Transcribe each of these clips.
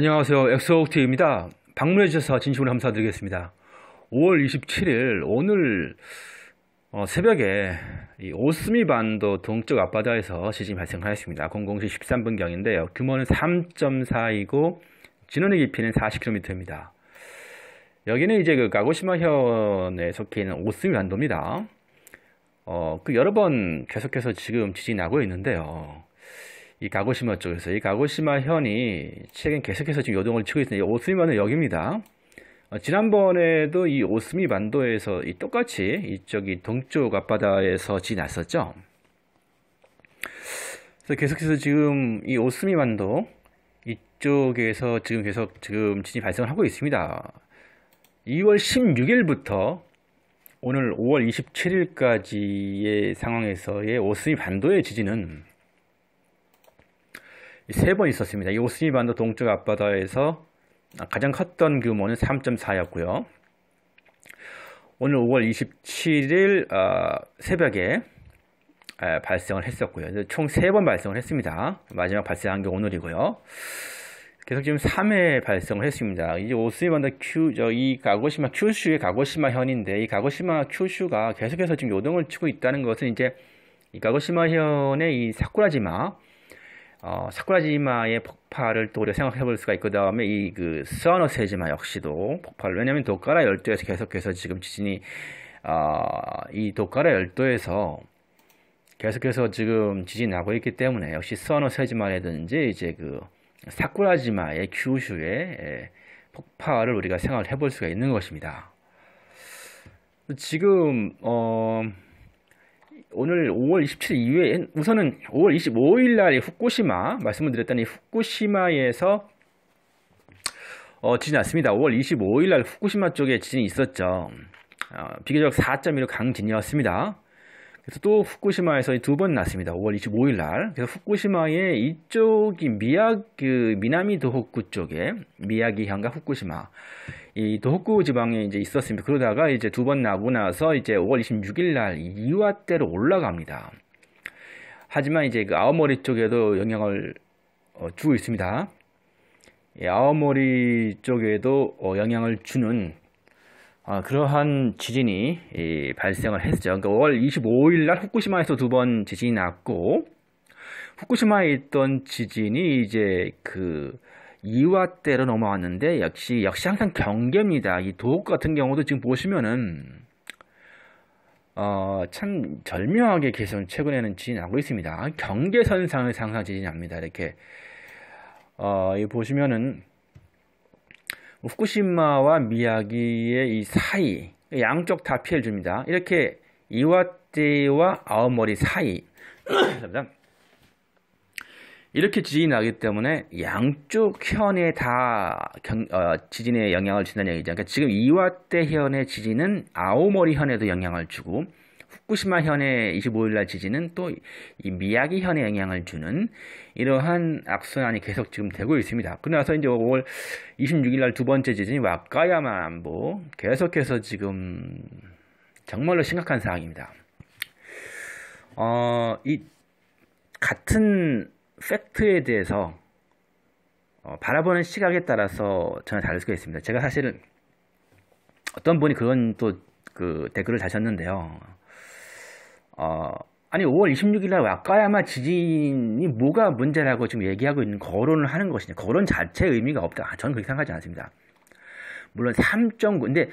안녕하세요. 엑소옥티입니다 방문해 주셔서 진심으로 감사드리겠습니다. 5월 27일 오늘 어, 새벽에 오스미 반도 동쪽 앞바다에서 지진이 발생하였습니다. 00시 13분경인데요. 규모는 3.4이고 진원의 깊이는 40km입니다. 여기는 이제 그 가고시마현에 속해 있는 오스미 반도입니다. 어, 그 여러 번 계속해서 지금 지진이 나고 있는데요. 이 가고시마 쪽에서 이 가고시마 현이 최근 계속해서 지금 요동을 치고 있는데 오스미만은 여기입니다. 어, 지난번에도 이 오스미 반도에서 이 똑같이 이쪽이 동쪽 앞바다에서 지 났었죠. 그래서 계속해서 지금 이 오스미 반도 이쪽에서 지금 계속 지금 진이 발생을 하고 있습니다. 2월 16일부터 오늘 5월 27일까지의 상황에서의 오스미 반도의 지진은 세번 있었습니다. 요스미반도 동쪽 앞바다에서 가장 컸던 규모는 3.4였고요. 오늘 5월 27일 어, 새벽에 에, 발생을 했었고요. 총 세 번 발생을 했습니다. 마지막 발생한 게 오늘이고요. 계속 지금 3회 발생을 했습니다. 이제 오스미반도 큐, 저, 이 가고시마, 큐슈의 가고시마 현인데, 이 가고시마 큐슈가 계속해서 지금 요동을 치고 있다는 것은 이제 이 가고시마 현의 이 사쿠라지마, 어, 사쿠라지마의 폭발을 또 우리가 생각해 볼 수가 있고 그다음에 이그 스와노세지마 역시도 폭발 왜냐면 도카라 열도에서 계속해서 지금 지진이 어, 이 도카라 열도에서 계속해서 지금 지진이 나고 있기 때문에 역시 스와노세지마라든지 이제 그 사쿠라지마의 규슈의 예, 폭발을 우리가 생각을 해 볼 수가 있는 것입니다. 지금 어 오늘 5월 27일 이후에 우선은 5월 25일 날에 후쿠시마 말씀을 드렸더니 후쿠시마에서 어, 지진이 났습니다. 5월 25일 날 후쿠시마 쪽에 지진이 있었죠. 어, 비교적 4.1로 강진이었습니다. 그래서 또 후쿠시마에서 두 번 났습니다. 5월 25일 날. 그래서 후쿠시마의 이쪽이 미야 그 미나미 도호쿠 쪽에 미야기현과 후쿠시마 이 도호쿠 지방에 이제 있었습니다. 그러다가 이제 두 번 나고 나서 이제 5월 26일 날 이와대로 올라갑니다. 하지만 이제 그 아오모리 쪽에도 영향을 어, 주고 있습니다. 이 예, 아오모리 쪽에도 어, 영향을 주는 어, 그러한 지진이 이, 발생을 했죠. 그러니까 5월 25일 날 후쿠시마에서 두 번 지진이 났고 후쿠시마에 있던 지진이 이제 그 이화 때로 넘어왔는데 역시 역시 항상 경계입니다. 이 도곡 같은 경우도 지금 보시면은 어, 참 절묘하게 계속 최근에는 지나고 있습니다. 경계선상을 상상 지 진행합니다. 이렇게 어, 이 보시면은 후쿠시마와 미야기의 이 사이 양쪽 다피해 줍니다. 이렇게 이와테와 아우머리 사이 이렇게 지진이 나기 때문에 양쪽 현에 다 경, 어, 지진에 영향을 준다는 얘기죠. 그러니까 지금 이와떼 현의 지진은 아오모리 현에도 영향을 주고 후쿠시마 현의 25일날 지진은 또이 미야기 현에 영향을 주는 이러한 악순환이 계속 지금 되고 있습니다. 그나서 이제 5월 26일날 두 번째 지진이 와카야마 안보 계속해서 지금 정말로 심각한 상황입니다. 어, 이 같은 팩트에 대해서 어, 바라보는 시각에 따라서 저는 다를 수가 있습니다. 제가 사실은 어떤 분이 그런 또 그 댓글을 다셨는데요. 어, 아니 5월 26일 날 와카야마 지진이 뭐가 문제라고 지금 얘기하고 있는 거론을 하는 것이냐. 거론 자체의 의미가 없다. 아, 저는 그렇게 생각하지 않습니다. 물론 3.9 근데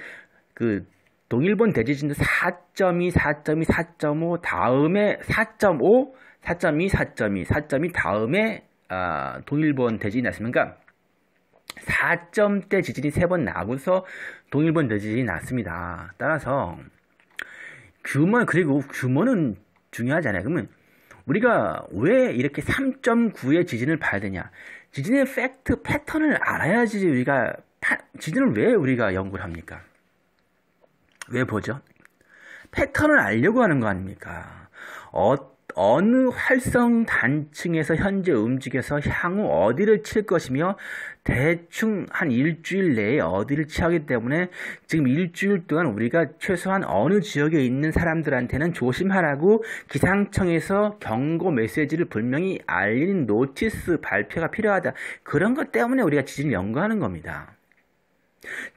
그 동일본 대지진도 4.2, 4.2, 4.5 다음에 4.5, 4.2, 4.2, 4.2 다음에 아, 동일본 대지진이 났습니까 4점대 지진이 3번 나고서 동일본 대지진이 났습니다. 따라서 규모 그리고 규모는 중요하잖아요. 그러면 우리가 왜 이렇게 3.9의 지진을 봐야 되냐? 지진의 팩트 패턴을 알아야지 우리가 지진을 왜 우리가 연구를 합니까? 왜 보죠? 패턴을 알려고 하는 거 아닙니까? 어 어느 활성 단층에서 현재 움직여서 향후 어디를 칠 것이며 대충 한 일주일 내에 어디를 취하기 때문에 지금 일주일 동안 우리가 최소한 어느 지역에 있는 사람들한테는 조심하라고 기상청에서 경고 메시지를 분명히 알리는 노티스 발표가 필요하다. 그런 것 때문에 우리가 지진을 연구하는 겁니다.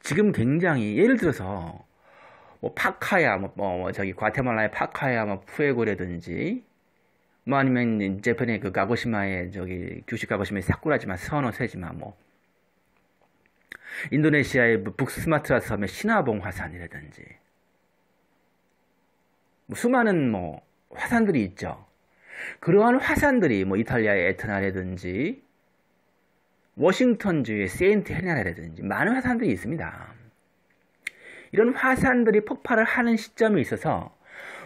지금 굉장히 예를 들어서 뭐 파카야 뭐, 뭐, 뭐 저기 과테말라의 파카야 뭐 푸에고라든지 뭐 아니면 재팬의 그 가고시마의 저기 규슈 가고시마의 사쿠라지만 선호 세지만뭐 인도네시아의 뭐 북스마트라 섬의 신화봉 화산이라든지 뭐 수많은 뭐 화산들이 있죠. 그러한 화산들이 뭐 이탈리아의 에트나라든지 워싱턴주의 세인트 헬리나라든지 많은 화산들이 있습니다. 이런 화산들이 폭발을 하는 시점에 있어서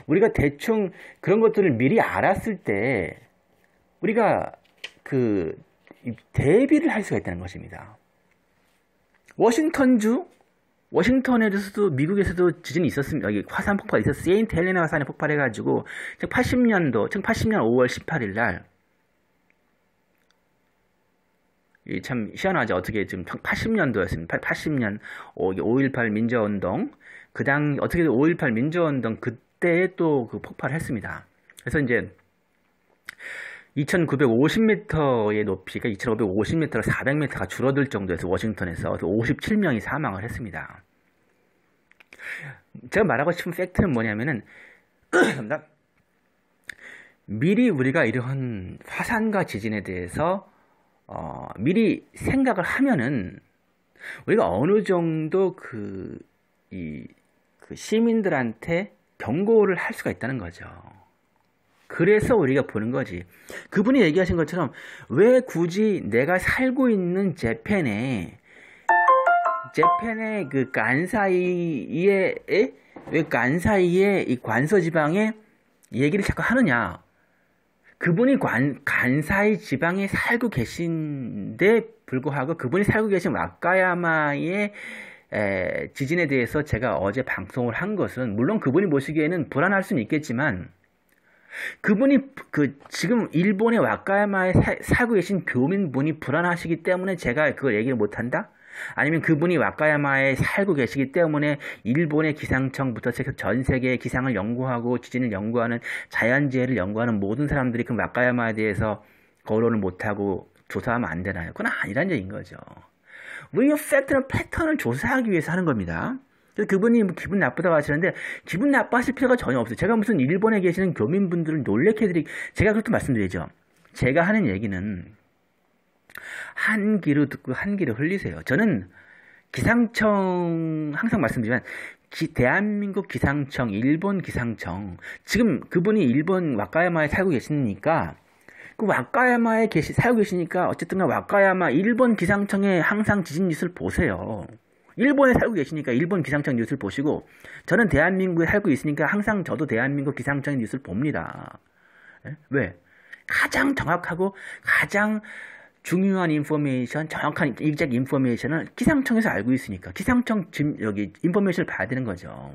우리가 대충 그런 것들을 미리 알았을 때 우리가 그 대비를 할 수가 있다는 것입니다. 워싱턴주 워싱턴에서도 미국에서도 지진이 있었습니다. 여기 화산 폭발 이 있었어요. 세인트 헬레나 화산이 폭발해가지고 1 80년도 1980년 5월 18일 날이참 희한하죠. 어떻게 지금 80년도였습니다. 80년 5.18 민주화운동 그 당 어떻게 5.18 민주화운동 그 때에 또그 폭발했습니다. 그래서 이제 2,950m의 높이가 2,550m로 400m가 줄어들 정도에서 워싱턴에서 57명이 그 사망을 했습니다. 제가 말하고 싶은 팩트는 뭐냐면은 미리 우리가 이러한 화산과 지진에 대해서 어, 미리 생각을 하면은 우리가 어느 정도 그, 이, 그 시민들한테 경고를 할 수가 있다는 거죠. 그래서 우리가 보는 거지. 그분이 얘기하신 것처럼 왜 굳이 내가 살고 있는 재팬에 재팬의 그간 사이에 왜간 사이에 이 관서 지방에 얘기를 자꾸 하느냐? 그분이 관, 간사이 지방에 살고 계신데 불구하고 그분이 살고 계신 와카야마의 에, 지진에 대해서 제가 어제 방송을 한 것은 물론 그분이 보시기에는 불안할 수는 있겠지만 그분이 그 지금 일본의 와카야마에 사, 살고 계신 교민분이 불안하시기 때문에 제가 그걸 얘기를 못한다? 아니면 그분이 와카야마에 살고 계시기 때문에 일본의 기상청부터 전 세계의 기상을 연구하고 지진을 연구하는 자연재해를 연구하는 모든 사람들이 그 와카야마에 대해서 거론을 못하고 조사하면 안 되나요? 그건 아니란 얘기인 거죠. 위협 팩트는 패턴을 조사하기 위해서 하는 겁니다. 그래서 그분이 뭐 기분 나쁘다고 하시는데 기분 나빠하실 필요가 전혀 없어요. 제가 무슨 일본에 계시는 교민분들을 놀래켜드리 기 제가 그렇게 말씀드리죠. 제가 하는 얘기는 한 귀로 듣고 한 귀로 흘리세요. 저는 기상청 항상 말씀드리지만 기, 대한민국 기상청, 일본 기상청 지금 그분이 일본 와카야마에 살고 계시니까 그 와카야마에 계시, 살고 계시니까 어쨌든 간 와카야마 일본 기상청에 항상 지진 뉴스를 보세요. 일본에 살고 계시니까 일본 기상청 뉴스를 보시고 저는 대한민국에 살고 있으니까 항상 저도 대한민국 기상청 뉴스를 봅니다. 예? 왜? 가장 정확하고 가장 중요한 인포메이션, 정확한 일작 인포메이션을 기상청에서 알고 있으니까 기상청 지금 여기 인포메이션을 봐야 되는 거죠.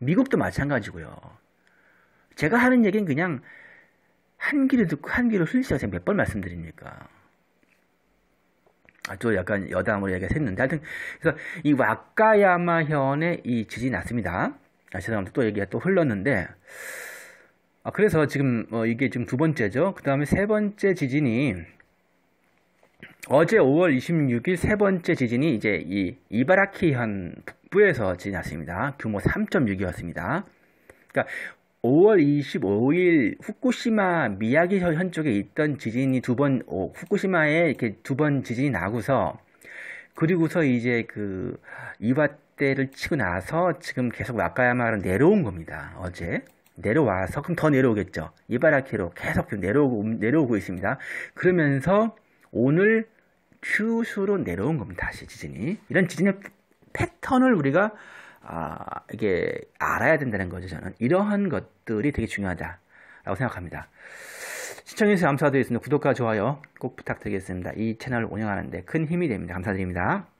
미국도 마찬가지고요. 제가 하는 얘기는 그냥 한 귀를 듣고 한귀로 흘리시라 제가 몇번 말씀드립니까? 아주 약간 여담으로 얘기가 했는데 하여튼 그래서 이 와카야마 현에 이 지진이 났습니다. 아, 죄송합니다. 또 얘기가 또 흘렀는데 아, 그래서 지금 어, 이게 지금 두 번째죠. 그 다음에 세 번째 지진이 어제 5월 26일 세 번째 지진이 이제 이 이바라키 현 북부에서 지진났습니다. 규모 3.6이었습니다. 그러니까 5월 25일 후쿠시마 미야기현 쪽에 있던 지진이 두번 어, 후쿠시마에 이렇게 두 번 지진이 나고서 그리고서 이제 그이와떼를 치고 나서 지금 계속 와카야마로 내려온 겁니다. 어제 내려와서 그럼 더 내려오겠죠. 이바라키로 계속 내려오고 음, 내려오고 있습니다. 그러면서 오늘 큐수로 내려온 겁니다. 다시 지진이 이런 지진의 패턴을 우리가 아, 이게 알아야 된다는 거죠, 저는. 이러한 것들이 되게 중요하다라고 생각합니다. 시청해주셔서 감사드리겠습니다. 구독과 좋아요 꼭 부탁드리겠습니다. 이 채널을 운영하는데 큰 힘이 됩니다. 감사드립니다.